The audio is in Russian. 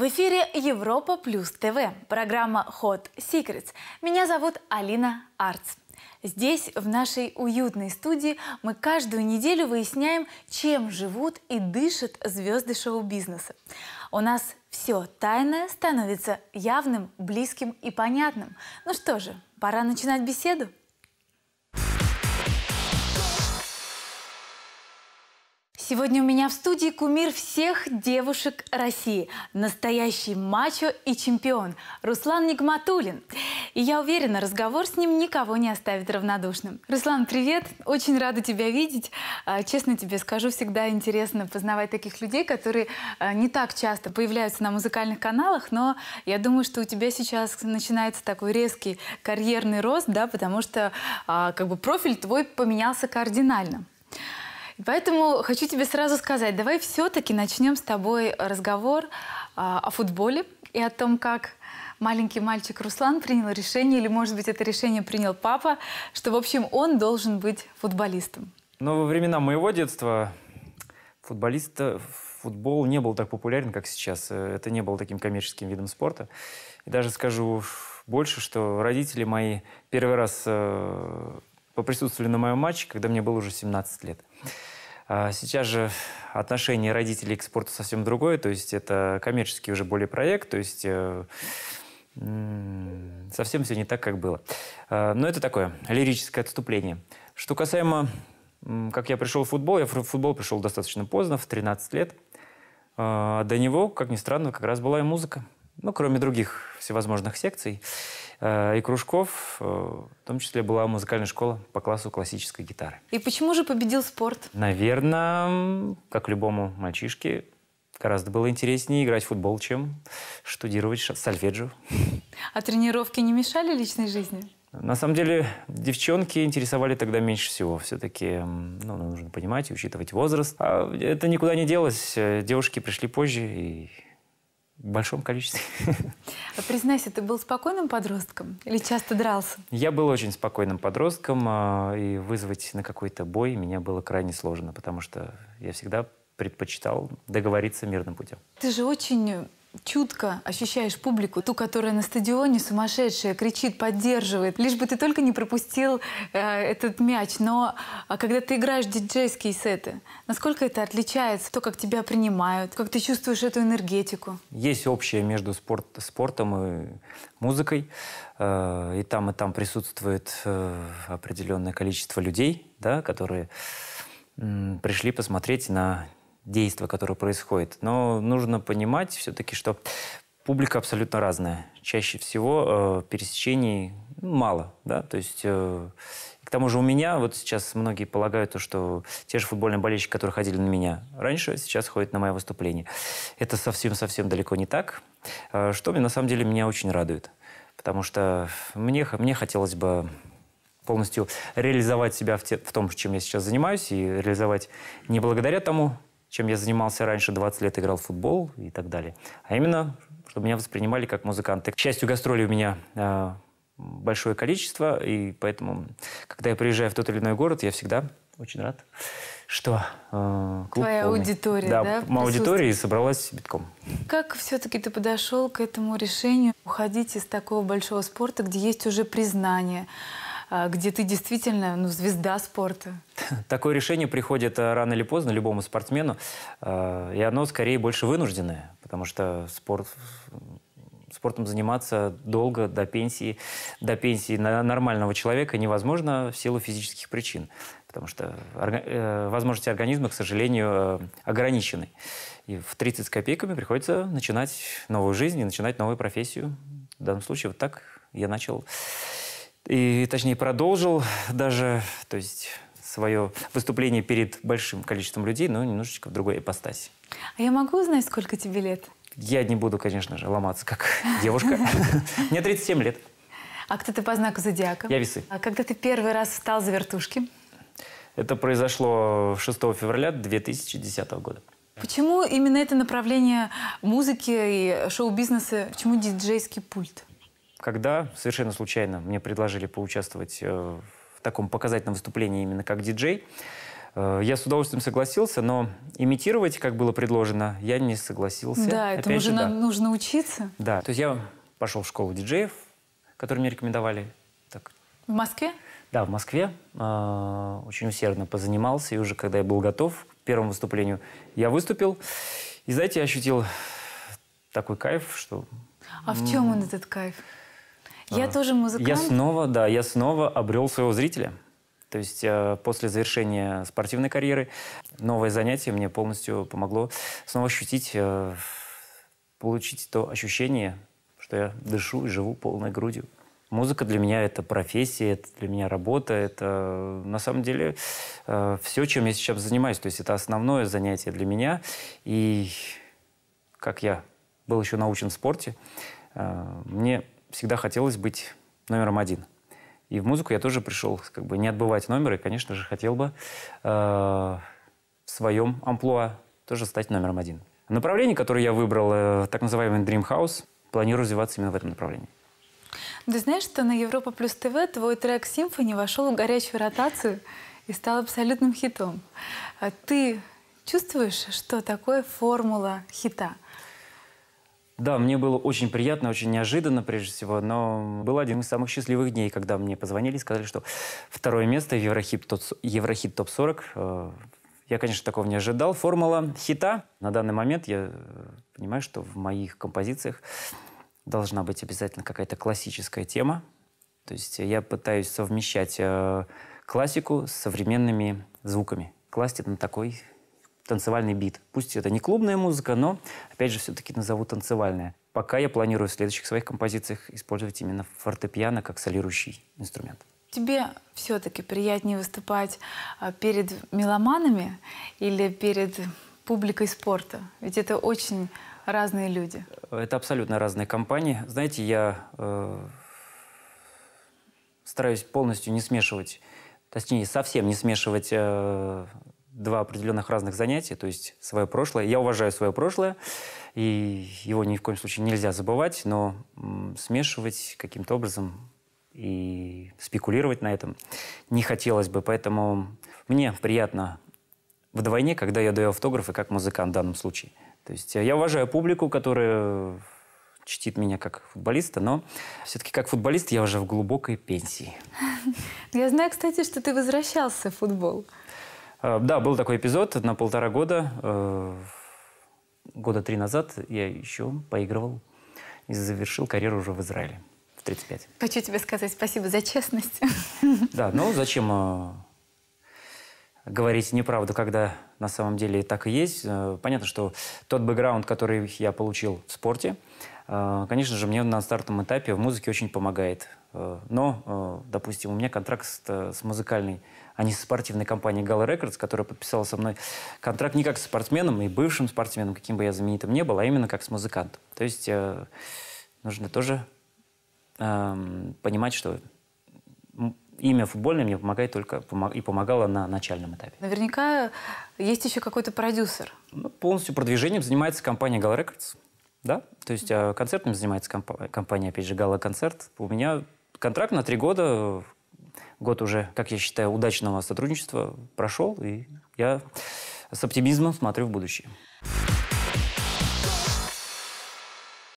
В эфире Европа Плюс ТВ, программа Hot Secrets. Меня зовут Алина Арц. Здесь, в нашей уютной студии, мы каждую неделю выясняем, чем живут и дышат звезды шоу-бизнеса. У нас все тайное становится явным, близким и понятным. Ну что же, пора начинать беседу. Сегодня у меня в студии кумир всех девушек России. Настоящий мачо и чемпион Руслан Нигматулин. И я уверена, разговор с ним никого не оставит равнодушным. Руслан, привет! Очень рада тебя видеть. А, честно тебе скажу, всегда интересно познавать таких людей, которые а, не так часто появляются на музыкальных каналах, но я думаю, что у тебя сейчас начинается такой резкий карьерный рост, да, потому что а, как бы профиль твой поменялся кардинально. Поэтому хочу тебе сразу сказать, давай все-таки начнем с тобой разговор а, о футболе и о том, как маленький мальчик Руслан принял решение, или, может быть, это решение принял папа, что, в общем, он должен быть футболистом. Но ну, во времена моего детства футболист, э, футбол не был так популярен, как сейчас. Э, это не было таким коммерческим видом спорта. И даже скажу больше, что родители мои первый раз э, поприсутствовали на моем матче, когда мне было уже 17 лет. А, сейчас же отношение родителей к спорту совсем другое, то есть это коммерческий уже более проект, то есть э, совсем все не так, как было. А, но это такое лирическое отступление. Что касаемо, как я пришел в футбол, я в футбол пришел достаточно поздно, в 13 лет. А, до него, как ни странно, как раз была и музыка. Ну, кроме других всевозможных секций. Э, и кружков, э, в том числе была музыкальная школа по классу классической гитары. И почему же победил спорт? Наверное, как любому мальчишке, гораздо было интереснее играть в футбол, чем штудировать сальфеджио. А тренировки не мешали личной жизни? На самом деле, девчонки интересовали тогда меньше всего. Все-таки ну, нужно понимать и учитывать возраст. А это никуда не делось. Э, девушки пришли позже и в большом количестве. А признайся, ты был спокойным подростком или часто дрался? Я был очень спокойным подростком, а, и вызвать на какой-то бой меня было крайне сложно, потому что я всегда предпочитал договориться мирным путем. Ты же очень чутко ощущаешь публику, ту, которая на стадионе сумасшедшая, кричит, поддерживает, лишь бы ты только не пропустил э, этот мяч. Но а когда ты играешь диджейские сеты, насколько это отличается, то, как тебя принимают, как ты чувствуешь эту энергетику? Есть общее между спорт, спортом и музыкой, э, и там и там присутствует э, определенное количество людей, да, которые э, пришли посмотреть на действие, которое происходит. Но нужно понимать все-таки, что публика абсолютно разная. Чаще всего э, пересечений мало, да, то есть... Э, к тому же у меня, вот сейчас многие полагают, что те же футбольные болельщики, которые ходили на меня раньше, сейчас ходят на мое выступление. Это совсем-совсем далеко не так, э, что на самом деле меня очень радует. Потому что мне, мне хотелось бы полностью реализовать себя в, те, в том, чем я сейчас занимаюсь, и реализовать не благодаря тому, чем я занимался раньше, 20 лет играл в футбол и так далее. А именно, чтобы меня воспринимали как музыканта. К счастью, гастролей у меня э, большое количество, и поэтому, когда я приезжаю в тот или иной город, я всегда очень рад, что э, клуб Твоя полный. аудитория, да? да аудитория и собралась битком. Как все-таки ты подошел к этому решению уходить из такого большого спорта, где есть уже признание, а, где ты действительно ну, звезда спорта? такое решение приходит э, рано или поздно любому спортсмену, э, и оно скорее больше вынужденное, потому что спорт спортом заниматься долго, до пенсии, до пенсии нормального человека невозможно в силу физических причин, потому что э, возможности организма, к сожалению, ограничены. И в 30 с копейками приходится начинать новую жизнь и начинать новую профессию. В данном случае вот так я начал, и точнее продолжил даже, то есть свое выступление перед большим количеством людей, но немножечко в другой ипостаси. А я могу узнать, сколько тебе лет? Я не буду, конечно же, ломаться как девушка. Мне 37 лет. А кто ты по знаку зодиака? Я весы. А когда ты первый раз встал за вертушки? Это произошло 6 февраля 2010 года. Почему именно это направление музыки и шоу-бизнеса? Почему диджейский пульт? Когда совершенно случайно мне предложили поучаствовать э, в таком показательном выступлении именно как диджей. Э, я с удовольствием согласился, но имитировать, как было предложено, я не согласился. Да, это уже нам да. нужно учиться. Да, то есть я пошел в школу диджеев, которую мне рекомендовали. Так. В Москве? Да, в Москве. Э, очень усердно позанимался, и уже когда я был готов к первому выступлению, я выступил. И знаете, я ощутил такой кайф, что... А в чем он, этот кайф? Я э, тоже музыкант. Я снова, да, я снова обрел своего зрителя. То есть э, после завершения спортивной карьеры новое занятие мне полностью помогло снова ощутить, э, получить то ощущение, что я дышу и живу полной грудью. Музыка для меня это профессия, это для меня работа, это на самом деле э, все, чем я сейчас занимаюсь. То есть это основное занятие для меня. И как я был еще научен в спорте, э, мне всегда хотелось быть номером один. И в музыку я тоже пришел, как бы не отбывать номер, и, конечно же, хотел бы э, в своем амплуа тоже стать номером один. Направление, которое я выбрал, э, так называемый Dream House, планирую развиваться именно в этом направлении. Ты знаешь, что на Европа Плюс ТВ твой трек «Симфони» вошел в горячую ротацию и стал абсолютным хитом. А ты чувствуешь, что такое формула хита – да, мне было очень приятно, очень неожиданно, прежде всего, но был один из самых счастливых дней, когда мне позвонили и сказали, что второе место в Еврохит, топ, 40 э, Я, конечно, такого не ожидал. Формула хита. На данный момент я э, понимаю, что в моих композициях должна быть обязательно какая-то классическая тема. То есть я пытаюсь совмещать э, классику с современными звуками. Класть это на такой танцевальный бит. Пусть это не клубная музыка, но, опять же, все-таки назову танцевальная. Пока я планирую в следующих своих композициях использовать именно фортепиано как солирующий инструмент. Тебе все-таки приятнее выступать а, перед меломанами или перед публикой спорта? Ведь это очень разные люди. Это абсолютно разные компании. Знаете, я э, стараюсь полностью не смешивать, точнее, совсем не смешивать э, два определенных разных занятия, то есть свое прошлое. Я уважаю свое прошлое, и его ни в коем случае нельзя забывать, но смешивать каким-то образом и спекулировать на этом не хотелось бы. Поэтому мне приятно вдвойне, когда я даю автографы как музыкант в данном случае. То есть я уважаю публику, которая чтит меня как футболиста, но все-таки как футболист я уже в глубокой пенсии. Я знаю, кстати, что ты возвращался в футбол. Э, да, был такой эпизод на полтора года. Э, года три назад я еще поигрывал и завершил карьеру уже в Израиле в 35. Хочу тебе сказать спасибо за честность. Да, ну зачем э, говорить неправду, когда на самом деле так и есть. Э, понятно, что тот бэкграунд, который я получил в спорте, э, конечно же, мне на стартовом этапе в музыке очень помогает. Э, но, допустим, у меня контракт с музыкальной, а не с спортивной компанией Gala Records, которая подписала со мной контракт не как с спортсменом и бывшим спортсменом, каким бы я знаменитым не был, а именно как с музыкантом. То есть нужно тоже эм, понимать, что имя футбольное мне помогает только и помогало на начальном этапе. Наверняка есть еще какой-то продюсер. Ну, полностью продвижением занимается компания Gala Records. Да, то есть а концертами занимается компания, компания, опять же, Gala Концерт. У меня контракт на три года, год уже, как я считаю, удачного сотрудничества прошел, и я с оптимизмом смотрю в будущее.